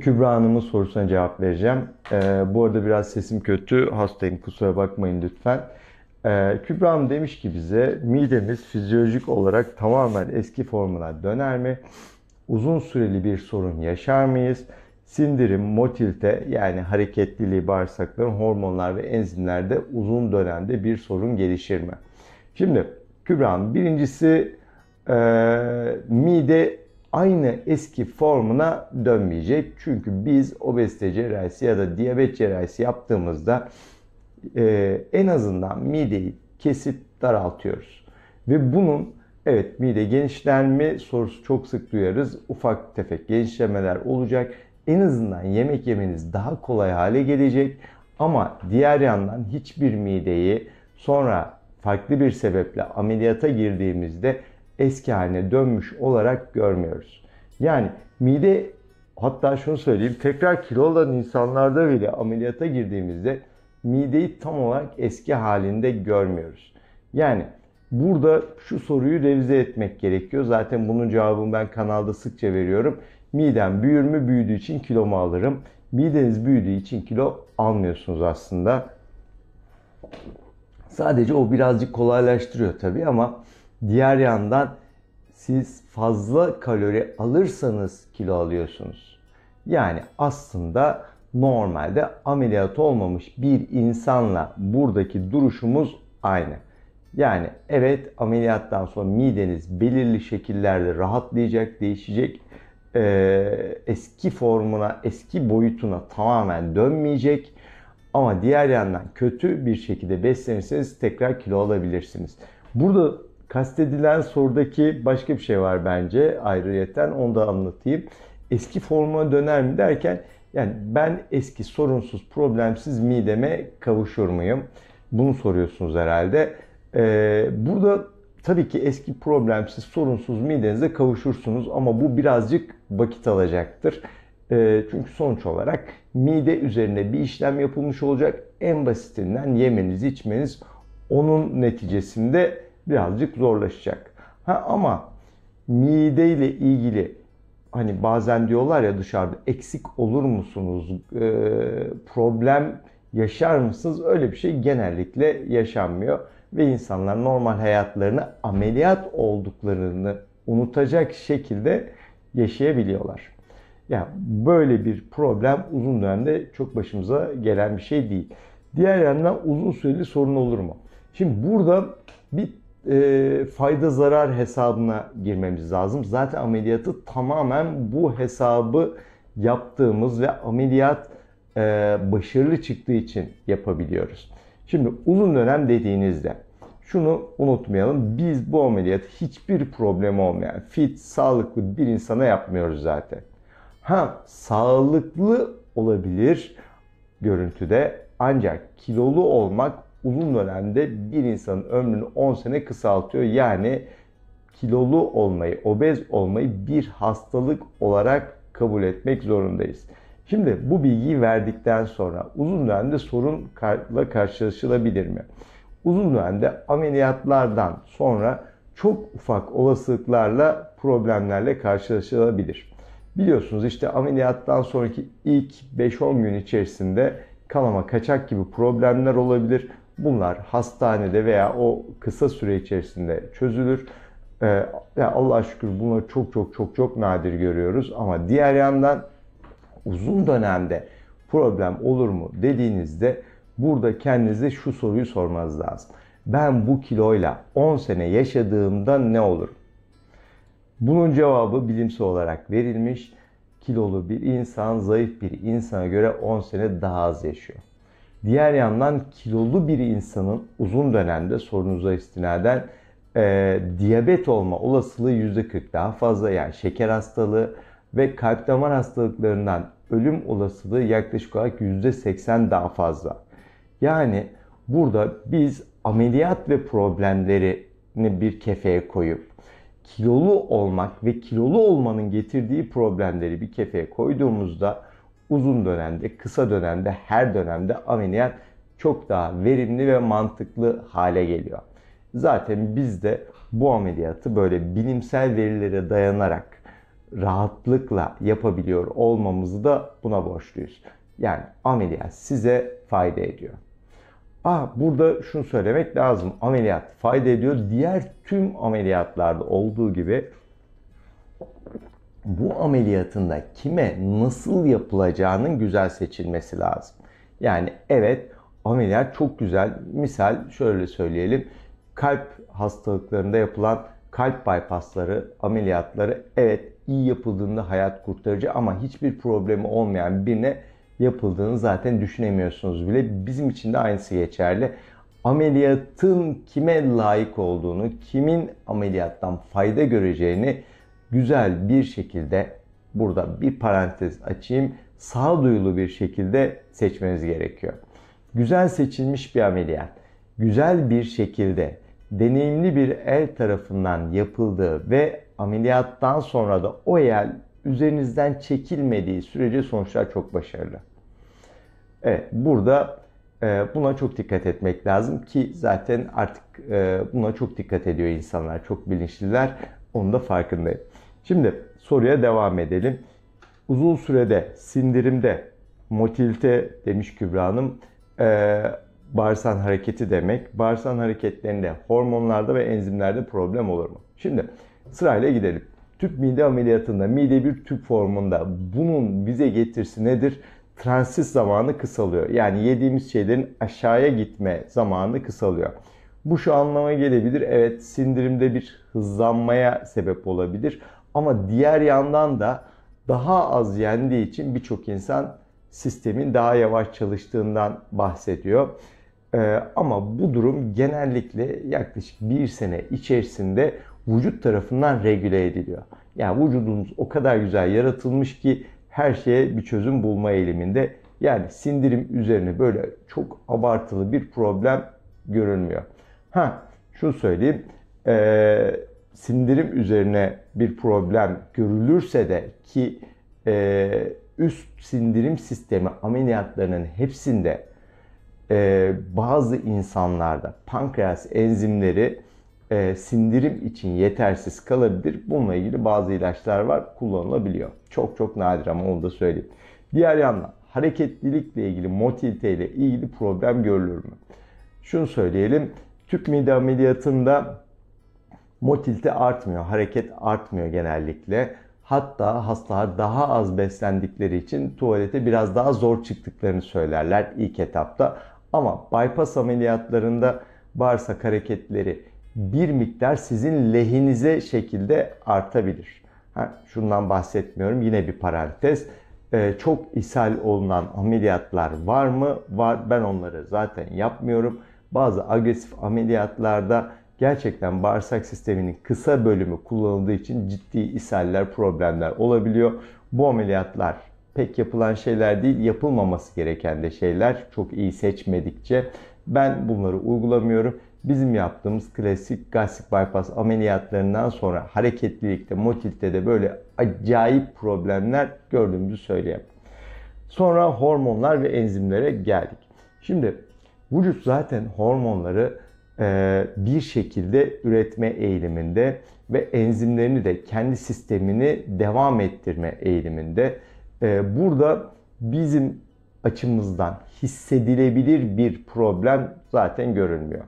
Kübra Hanım'ın sorusuna cevap vereceğim. Ee, bu arada biraz sesim kötü. Hastayım kusura bakmayın lütfen. Ee, Kübra Hanım demiş ki bize midemiz fizyolojik olarak tamamen eski formuna döner mi? Uzun süreli bir sorun yaşar mıyız? Sindirim, motilite yani hareketliliği, bağırsakların, hormonlar ve enzimlerde uzun dönemde bir sorun gelişir mi? Şimdi Kübra Hanım birincisi e, mide aynı eski formuna dönmeyecek. Çünkü biz obezite cerrahisi ya da diyabet cerrahisi yaptığımızda e, en azından mideyi kesip daraltıyoruz. Ve bunun evet mide genişler mi sorusu çok sık duyarız. Ufak tefek genişlemeler olacak. En azından yemek yemeniz daha kolay hale gelecek. Ama diğer yandan hiçbir mideyi sonra farklı bir sebeple ameliyata girdiğimizde eski haline dönmüş olarak görmüyoruz. Yani mide hatta şunu söyleyeyim tekrar kilo olan insanlarda bile ameliyata girdiğimizde mideyi tam olarak eski halinde görmüyoruz. Yani burada şu soruyu revize etmek gerekiyor. Zaten bunun cevabını ben kanalda sıkça veriyorum. Midem büyür mü büyüdüğü için kilo mu alırım? Mideniz büyüdüğü için kilo almıyorsunuz aslında. Sadece o birazcık kolaylaştırıyor tabii ama Diğer yandan siz fazla kalori alırsanız kilo alıyorsunuz. Yani aslında normalde ameliyat olmamış bir insanla buradaki duruşumuz aynı. Yani evet ameliyattan sonra mideniz belirli şekillerde rahatlayacak, değişecek. Ee, eski formuna, eski boyutuna tamamen dönmeyecek. Ama diğer yandan kötü bir şekilde beslenirseniz tekrar kilo alabilirsiniz. Burada Kastedilen sorudaki başka bir şey var bence ayrıyeten onu da anlatayım. Eski formuna döner mi derken yani ben eski sorunsuz problemsiz mideme kavuşur muyum? Bunu soruyorsunuz herhalde. Ee, burada tabii ki eski problemsiz sorunsuz midenize kavuşursunuz ama bu birazcık vakit alacaktır. Ee, çünkü sonuç olarak mide üzerine bir işlem yapılmış olacak. En basitinden yemeniz içmeniz onun neticesinde birazcık zorlaşacak. Ha, ama mideyle ilgili hani bazen diyorlar ya dışarıda eksik olur musunuz, ee, problem yaşar mısınız? Öyle bir şey genellikle yaşanmıyor ve insanlar normal hayatlarını ameliyat olduklarını unutacak şekilde yaşayabiliyorlar. Ya yani böyle bir problem uzun dönemde çok başımıza gelen bir şey değil. Diğer yandan uzun süreli sorun olur mu? Şimdi burada bir e, fayda zarar hesabına girmemiz lazım. Zaten ameliyatı tamamen bu hesabı yaptığımız ve ameliyat e, başarılı çıktığı için yapabiliyoruz. Şimdi uzun dönem dediğinizde şunu unutmayalım. Biz bu ameliyat hiçbir problem olmayan fit, sağlıklı bir insana yapmıyoruz zaten. Ha sağlıklı olabilir görüntüde ancak kilolu olmak uzun dönemde bir insanın ömrünü 10 sene kısaltıyor. Yani kilolu olmayı, obez olmayı bir hastalık olarak kabul etmek zorundayız. Şimdi bu bilgiyi verdikten sonra uzun dönemde sorunla karşılaşılabilir mi? Uzun dönemde ameliyatlardan sonra çok ufak olasılıklarla problemlerle karşılaşılabilir. Biliyorsunuz işte ameliyattan sonraki ilk 5-10 gün içerisinde kanama kaçak gibi problemler olabilir. Bunlar hastanede veya o kısa süre içerisinde çözülür. Ee, Allah'a şükür bunu çok çok çok çok nadir görüyoruz ama diğer yandan uzun dönemde problem olur mu dediğinizde burada kendinize şu soruyu sormanız lazım. Ben bu kiloyla 10 sene yaşadığımda ne olur? Bunun cevabı bilimsel olarak verilmiş. Kilolu bir insan zayıf bir insana göre 10 sene daha az yaşıyor. Diğer yandan kilolu bir insanın uzun dönemde sorunuza istinaden e, diyabet olma olasılığı %40 daha fazla. Yani şeker hastalığı ve kalp damar hastalıklarından ölüm olasılığı yaklaşık olarak %80 daha fazla. Yani burada biz ameliyat ve problemlerini bir kefeye koyup kilolu olmak ve kilolu olmanın getirdiği problemleri bir kefeye koyduğumuzda uzun dönemde, kısa dönemde, her dönemde ameliyat çok daha verimli ve mantıklı hale geliyor. Zaten biz de bu ameliyatı böyle bilimsel verilere dayanarak rahatlıkla yapabiliyor olmamızı da buna borçluyuz. Yani ameliyat size fayda ediyor. Aa, burada şunu söylemek lazım. Ameliyat fayda ediyor. Diğer tüm ameliyatlarda olduğu gibi bu ameliyatında kime nasıl yapılacağının güzel seçilmesi lazım. Yani evet ameliyat çok güzel. Misal şöyle söyleyelim. Kalp hastalıklarında yapılan kalp bypassları, ameliyatları evet iyi yapıldığında hayat kurtarıcı ama hiçbir problemi olmayan birine yapıldığını zaten düşünemiyorsunuz bile. Bizim için de aynısı geçerli. Ameliyatın kime layık olduğunu, kimin ameliyattan fayda göreceğini güzel bir şekilde burada bir parantez açayım sağduyulu bir şekilde seçmeniz gerekiyor. Güzel seçilmiş bir ameliyat, güzel bir şekilde deneyimli bir el tarafından yapıldığı ve ameliyattan sonra da o el üzerinizden çekilmediği sürece sonuçlar çok başarılı. Evet, burada e, buna çok dikkat etmek lazım ki zaten artık e, buna çok dikkat ediyor insanlar, çok bilinçliler. Onun da farkındayım. Şimdi soruya devam edelim. Uzun sürede sindirimde motilite demiş Kübra Hanım. Ee, bağırsan hareketi demek. Bağırsan hareketlerinde hormonlarda ve enzimlerde problem olur mu? Şimdi sırayla gidelim. Tüp mide ameliyatında mide bir tüp formunda bunun bize getirisi nedir? Transit zamanı kısalıyor. Yani yediğimiz şeylerin aşağıya gitme zamanı kısalıyor. Bu şu anlama gelebilir. Evet sindirimde bir hızlanmaya sebep olabilir. Ama diğer yandan da daha az yendiği için birçok insan sistemin daha yavaş çalıştığından bahsediyor. Ee, ama bu durum genellikle yaklaşık bir sene içerisinde vücut tarafından regüle ediliyor. Yani vücudumuz o kadar güzel yaratılmış ki her şeye bir çözüm bulma eğiliminde. Yani sindirim üzerine böyle çok abartılı bir problem görünmüyor. Ha şunu söyleyeyim. Ee, sindirim üzerine bir problem görülürse de ki e, üst sindirim sistemi ameliyatlarının hepsinde e, bazı insanlarda pankreas enzimleri e, sindirim için yetersiz kalabilir. Bununla ilgili bazı ilaçlar var kullanılabiliyor. Çok çok nadir ama onu da söyleyeyim. Diğer yandan hareketlilikle ilgili motilite ile ilgili problem görülür mü? Şunu söyleyelim. Tüp mide ameliyatında motilite artmıyor, hareket artmıyor genellikle. Hatta hastalar daha az beslendikleri için tuvalete biraz daha zor çıktıklarını söylerler ilk etapta. Ama bypass ameliyatlarında bağırsak hareketleri bir miktar sizin lehinize şekilde artabilir. Ha, şundan bahsetmiyorum yine bir parantez. Ee, çok ishal olunan ameliyatlar var mı? Var. Ben onları zaten yapmıyorum. Bazı agresif ameliyatlarda gerçekten bağırsak sisteminin kısa bölümü kullanıldığı için ciddi ishaller, problemler olabiliyor. Bu ameliyatlar pek yapılan şeyler değil, yapılmaması gereken de şeyler çok iyi seçmedikçe ben bunları uygulamıyorum. Bizim yaptığımız klasik gastrik bypass ameliyatlarından sonra hareketlilikte, motilite de böyle acayip problemler gördüğümüzü söyleyemem. Sonra hormonlar ve enzimlere geldik. Şimdi vücut zaten hormonları e, bir şekilde üretme eğiliminde ve enzimlerini de kendi sistemini devam ettirme eğiliminde. E, burada bizim açımızdan hissedilebilir bir problem zaten görünmüyor.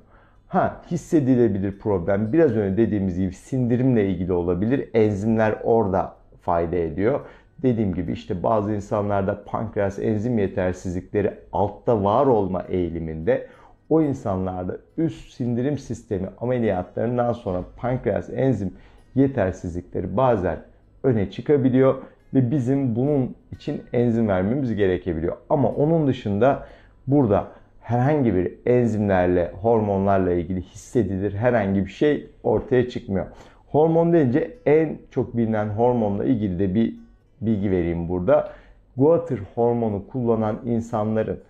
Ha hissedilebilir problem biraz önce dediğimiz gibi sindirimle ilgili olabilir. Enzimler orada fayda ediyor. Dediğim gibi işte bazı insanlarda pankreas enzim yetersizlikleri altta var olma eğiliminde o insanlarda üst sindirim sistemi ameliyatlarından sonra pankreas enzim yetersizlikleri bazen öne çıkabiliyor ve bizim bunun için enzim vermemiz gerekebiliyor. Ama onun dışında burada herhangi bir enzimlerle, hormonlarla ilgili hissedilir herhangi bir şey ortaya çıkmıyor. Hormon deyince en çok bilinen hormonla ilgili de bir bilgi vereyim burada. Guatr hormonu kullanan insanların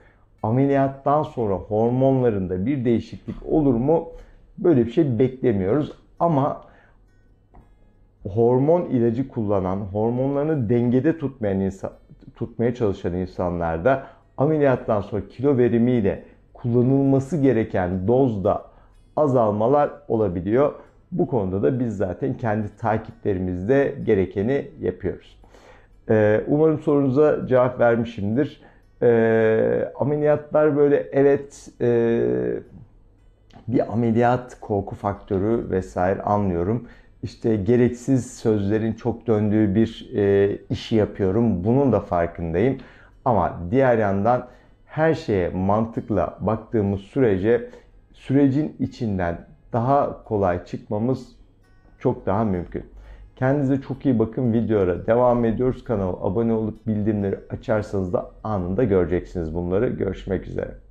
ameliyattan sonra hormonlarında bir değişiklik olur mu? Böyle bir şey beklemiyoruz ama hormon ilacı kullanan, hormonlarını dengede tutmayan insan, tutmaya çalışan insanlarda ameliyattan sonra kilo verimiyle kullanılması gereken dozda azalmalar olabiliyor. Bu konuda da biz zaten kendi takiplerimizde gerekeni yapıyoruz. Ee, umarım sorunuza cevap vermişimdir. E, ameliyatlar böyle evet e, bir ameliyat korku faktörü vesaire anlıyorum. İşte gereksiz sözlerin çok döndüğü bir e, işi yapıyorum. Bunun da farkındayım. Ama diğer yandan her şeye mantıkla baktığımız sürece sürecin içinden daha kolay çıkmamız çok daha mümkün. Kendinize çok iyi bakın. Videoya devam ediyoruz. Kanala abone olup bildirimleri açarsanız da anında göreceksiniz bunları. Görüşmek üzere.